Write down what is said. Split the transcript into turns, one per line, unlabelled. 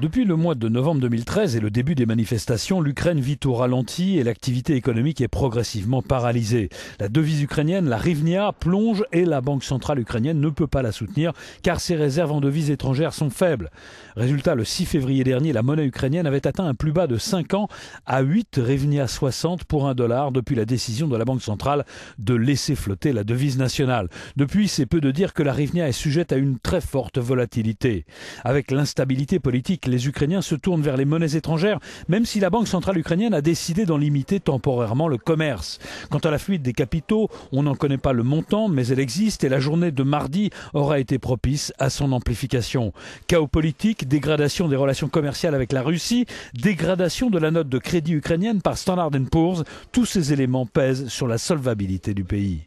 Depuis le mois de novembre 2013 et le début des manifestations, l'Ukraine vit au ralenti et l'activité économique est progressivement paralysée. La devise ukrainienne, la Rivnia, plonge et la Banque centrale ukrainienne ne peut pas la soutenir car ses réserves en devises étrangères sont faibles. Résultat, le 6 février dernier, la monnaie ukrainienne avait atteint un plus bas de 5 ans à 8 Rivnia 60 pour un dollar depuis la décision de la Banque centrale de laisser flotter la devise nationale. Depuis, c'est peu de dire que la Rivnia est sujette à une très forte volatilité. Avec l'instabilité politique, les Ukrainiens se tournent vers les monnaies étrangères, même si la Banque centrale ukrainienne a décidé d'en limiter temporairement le commerce. Quant à la fuite des capitaux, on n'en connaît pas le montant, mais elle existe et la journée de mardi aura été propice à son amplification. Chaos politique, dégradation des relations commerciales avec la Russie, dégradation de la note de crédit ukrainienne par Standard Poor's, tous ces éléments pèsent sur la solvabilité du pays.